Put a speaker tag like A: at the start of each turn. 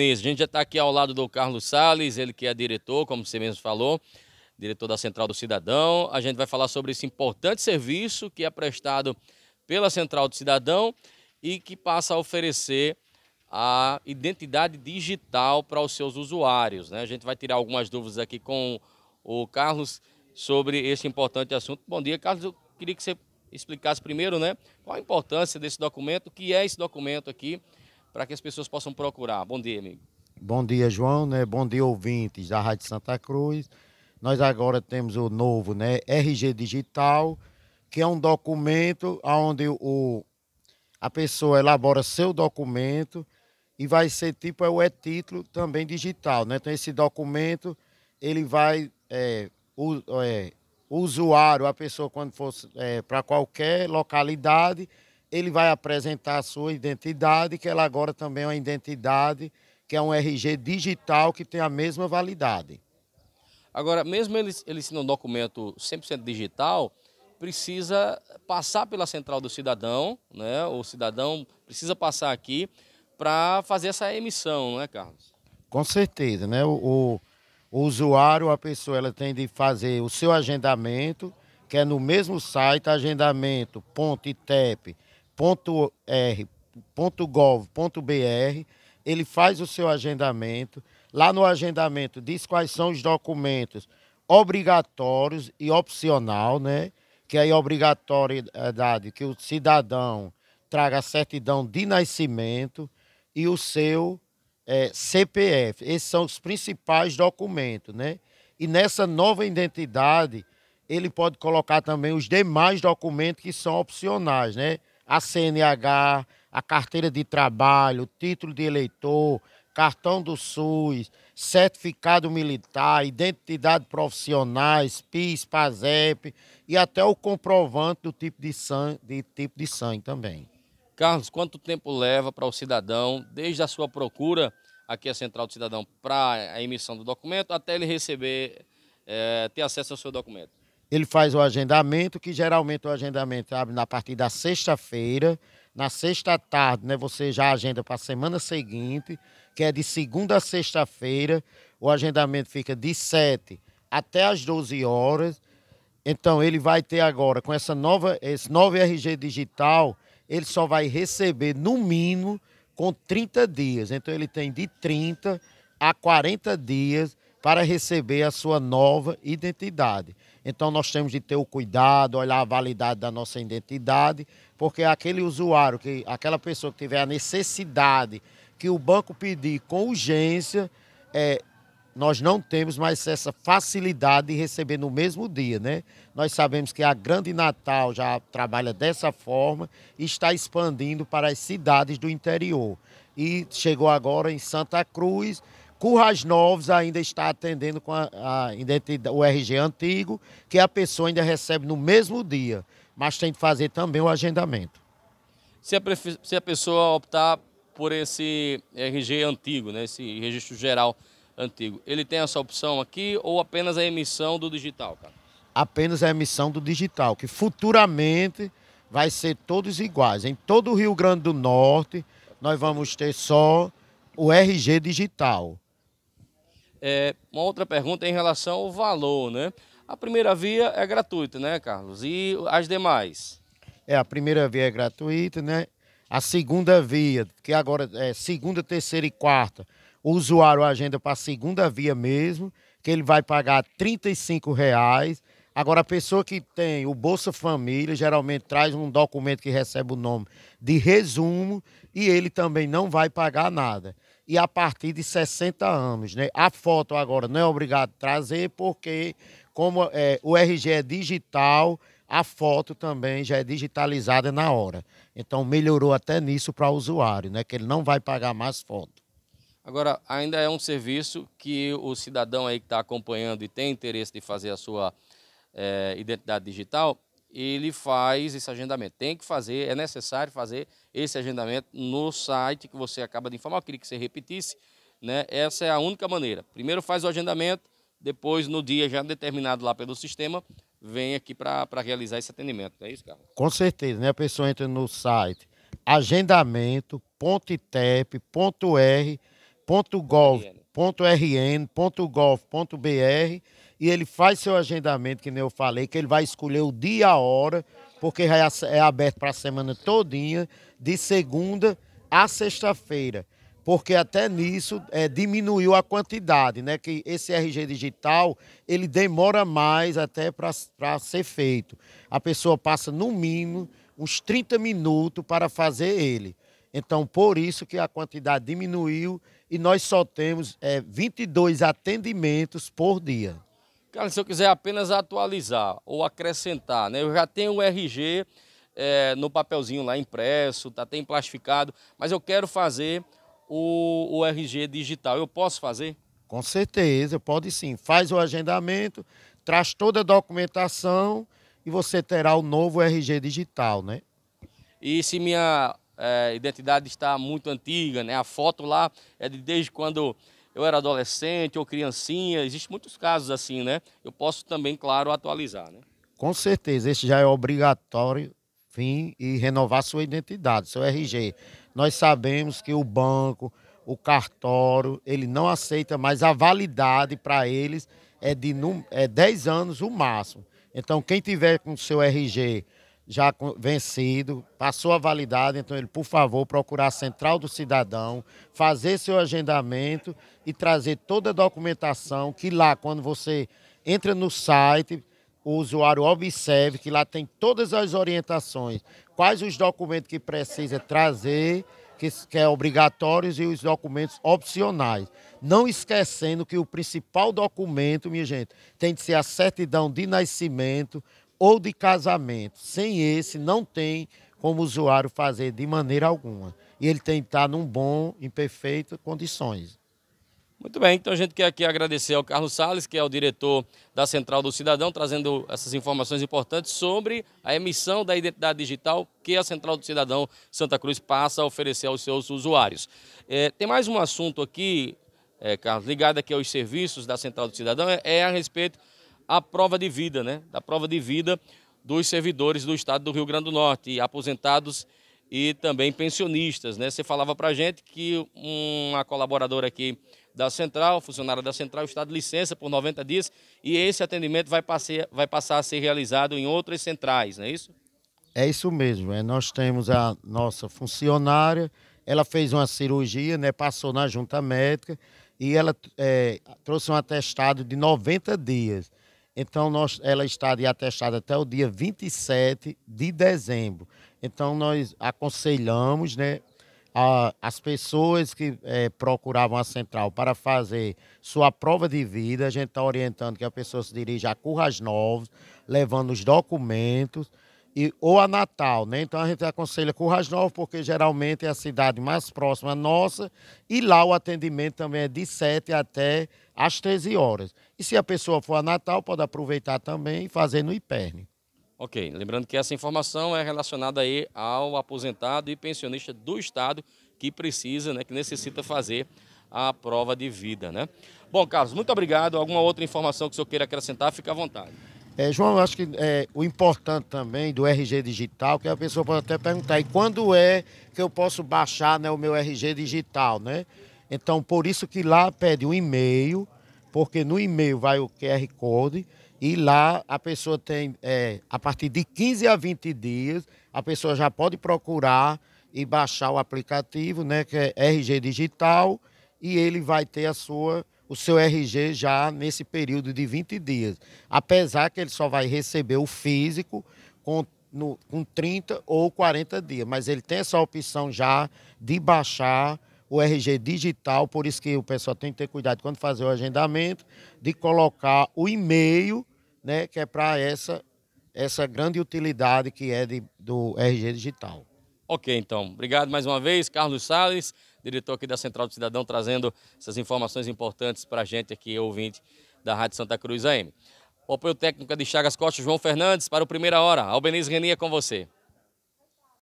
A: A gente já está aqui ao lado do Carlos Sales, ele que é diretor, como você mesmo falou, diretor da Central do Cidadão. A gente vai falar sobre esse importante serviço que é prestado pela Central do Cidadão e que passa a oferecer a identidade digital para os seus usuários. Né? A gente vai tirar algumas dúvidas aqui com o Carlos sobre esse importante assunto. Bom dia, Carlos. Eu queria que você explicasse primeiro né, qual a importância desse documento, o que é esse documento aqui para que as pessoas possam procurar. Bom dia, amigo.
B: Bom dia, João, né? Bom dia, ouvintes da Rádio Santa Cruz. Nós agora temos o novo, né, RG Digital, que é um documento onde o, a pessoa elabora seu documento e vai ser tipo é o e-título também digital, né? Então esse documento ele vai é, o, é, usuário, a pessoa quando for é, para qualquer localidade, ele vai apresentar a sua identidade, que ela agora também é uma identidade, que é um RG digital que tem a mesma validade.
A: Agora, mesmo ele, ele sendo um documento 100% digital, precisa passar pela central do cidadão, né? o cidadão precisa passar aqui para fazer essa emissão, não é, Carlos?
B: Com certeza, né? O, o, o usuário, a pessoa, ela tem de fazer o seu agendamento, que é no mesmo site, agendamento.itep.com www.r.gov.br. É, ele faz o seu agendamento. Lá no agendamento diz quais são os documentos obrigatórios e opcional, né? Que é obrigatoriedade que o cidadão traga a certidão de nascimento e o seu é, CPF. Esses são os principais documentos, né? E nessa nova identidade, ele pode colocar também os demais documentos que são opcionais, né? a CNH, a carteira de trabalho, título de eleitor, cartão do SUS, certificado militar, identidade profissionais, PIS, PASEP e até o comprovante do tipo de sangue, de tipo de sangue também.
A: Carlos, quanto tempo leva para o cidadão, desde a sua procura aqui a Central do Cidadão para a emissão do documento, até ele receber, é, ter acesso ao seu documento?
B: ele faz o agendamento, que geralmente o agendamento abre na partir da sexta-feira. Na sexta tarde, né, você já agenda para a semana seguinte, que é de segunda a sexta-feira. O agendamento fica de 7 até as 12 horas. Então, ele vai ter agora, com essa nova, esse novo RG digital, ele só vai receber, no mínimo, com 30 dias. Então, ele tem de 30 a 40 dias para receber a sua nova identidade. Então nós temos de ter o cuidado, olhar a validade da nossa identidade, porque aquele usuário, que, aquela pessoa que tiver a necessidade que o banco pedir com urgência, é, nós não temos mais essa facilidade de receber no mesmo dia, né? Nós sabemos que a Grande Natal já trabalha dessa forma e está expandindo para as cidades do interior. E chegou agora em Santa Cruz Currais Novos ainda está atendendo com a, a identidade, o RG antigo, que a pessoa ainda recebe no mesmo dia, mas tem que fazer também o agendamento.
A: Se a, se a pessoa optar por esse RG antigo, né, esse registro geral antigo, ele tem essa opção aqui ou apenas a emissão do digital,
B: cara? Apenas a emissão do digital, que futuramente vai ser todos iguais. Em todo o Rio Grande do Norte, nós vamos ter só o RG digital.
A: É, uma outra pergunta em relação ao valor, né? A primeira via é gratuita, né, Carlos? E as demais?
B: É, a primeira via é gratuita, né? A segunda via, que agora é segunda, terceira e quarta, o usuário agenda para a segunda via mesmo, que ele vai pagar R$ reais Agora, a pessoa que tem o Bolsa Família geralmente traz um documento que recebe o nome de resumo e ele também não vai pagar nada. E a partir de 60 anos, né? A foto agora não é obrigado a trazer, porque como é, o RG é digital, a foto também já é digitalizada na hora. Então melhorou até nisso para o usuário, né? Que ele não vai pagar mais foto. Agora,
A: ainda é um serviço que o cidadão aí que está acompanhando e tem interesse de fazer a sua é, identidade digital, ele faz esse agendamento. Tem que fazer, é necessário fazer esse agendamento no site que você acaba de informar. Eu queria que você repetisse. Né? Essa é a única maneira. Primeiro faz o agendamento, depois, no dia já determinado lá pelo sistema, vem aqui para realizar esse atendimento. Não é isso, Carlos?
B: Com certeza, né? A pessoa entra no site agendamento.itep.r.gov.rn.gov.br e ele faz seu agendamento, que nem eu falei, que ele vai escolher o dia e a hora, porque é, é aberto para a semana todinha, de segunda a sexta-feira. Porque até nisso é, diminuiu a quantidade, né? Que esse RG digital, ele demora mais até para ser feito. A pessoa passa, no mínimo, uns 30 minutos para fazer ele. Então, por isso que a quantidade diminuiu e nós só temos é, 22 atendimentos por dia.
A: Cara, se eu quiser apenas atualizar ou acrescentar, né? Eu já tenho o RG é, no papelzinho lá impresso, tá até plastificado, mas eu quero fazer o, o RG
B: digital. Eu posso fazer? Com certeza, pode sim. Faz o agendamento, traz toda a documentação e você terá o novo RG digital, né?
A: E se minha é, identidade está muito antiga, né? A foto lá é de desde quando eu era adolescente ou criancinha, existem muitos casos assim, né? Eu posso também, claro, atualizar, né?
B: Com certeza, esse já é obrigatório, fim, e renovar sua identidade, seu RG. Nós sabemos que o banco, o cartório, ele não aceita mais a validade para eles é de é 10 anos o máximo. Então, quem tiver com seu RG já vencido, passou a validade, então ele, por favor, procurar a Central do Cidadão, fazer seu agendamento e trazer toda a documentação que lá, quando você entra no site, o usuário observe que lá tem todas as orientações, quais os documentos que precisa trazer, que, que é obrigatórios e os documentos opcionais. Não esquecendo que o principal documento, minha gente, tem de ser a certidão de nascimento, ou de casamento. Sem esse, não tem como o usuário fazer de maneira alguma. E ele tem que estar num bom, em perfeitas condições.
A: Muito bem, então a gente quer aqui agradecer ao Carlos Sales, que é o diretor da Central do Cidadão, trazendo essas informações importantes sobre a emissão da identidade digital que a Central do Cidadão Santa Cruz passa a oferecer aos seus usuários. É, tem mais um assunto aqui, é, Carlos, ligado aqui aos serviços da Central do Cidadão, é, é a respeito a prova de vida, né? Da prova de vida dos servidores do estado do Rio Grande do Norte, aposentados e também pensionistas, né? Você falava para a gente que uma colaboradora aqui da Central, funcionária da Central, está de licença por 90 dias e esse atendimento vai, passear, vai passar a ser realizado em outras centrais, não é isso?
B: É isso mesmo. É, nós temos a nossa funcionária, ela fez uma cirurgia, né, passou na junta médica e ela é, trouxe um atestado de 90 dias. Então, nós, ela está de atestado até o dia 27 de dezembro. Então, nós aconselhamos né, a, as pessoas que é, procuravam a central para fazer sua prova de vida. A gente está orientando que a pessoa se dirija a Curras Novos, levando os documentos e, ou a Natal, né? Então a gente aconselha Currais Novo, porque geralmente é a cidade mais próxima nossa, e lá o atendimento também é de 7 até às 13 horas. E se a pessoa for a Natal, pode aproveitar também e fazer no IPERN.
A: Ok, lembrando que essa informação é relacionada aí ao aposentado e pensionista do Estado que precisa, né, que necessita fazer a prova de vida, né? Bom, Carlos, muito obrigado. Alguma outra informação que o senhor queira acrescentar, fica à vontade.
B: É, João, eu acho que é, o importante também do RG digital, que a pessoa pode até perguntar, e quando é que eu posso baixar né, o meu RG digital, né? Então, por isso que lá pede um e-mail, porque no e-mail vai o QR Code, e lá a pessoa tem, é, a partir de 15 a 20 dias, a pessoa já pode procurar e baixar o aplicativo, né, que é RG Digital, e ele vai ter a sua o seu RG já nesse período de 20 dias. Apesar que ele só vai receber o físico com, no, com 30 ou 40 dias, mas ele tem essa opção já de baixar o RG digital, por isso que o pessoal tem que ter cuidado quando fazer o agendamento, de colocar o e-mail, né, que é para essa, essa grande utilidade que é de, do RG digital.
A: Ok, então. Obrigado mais uma vez, Carlos Sales, diretor aqui da Central do Cidadão, trazendo essas informações importantes para a gente aqui, ouvinte da Rádio Santa Cruz AM. O apoio técnico é de Chagas Costa, João Fernandes, para o Primeira Hora. Albeniz Renia com você.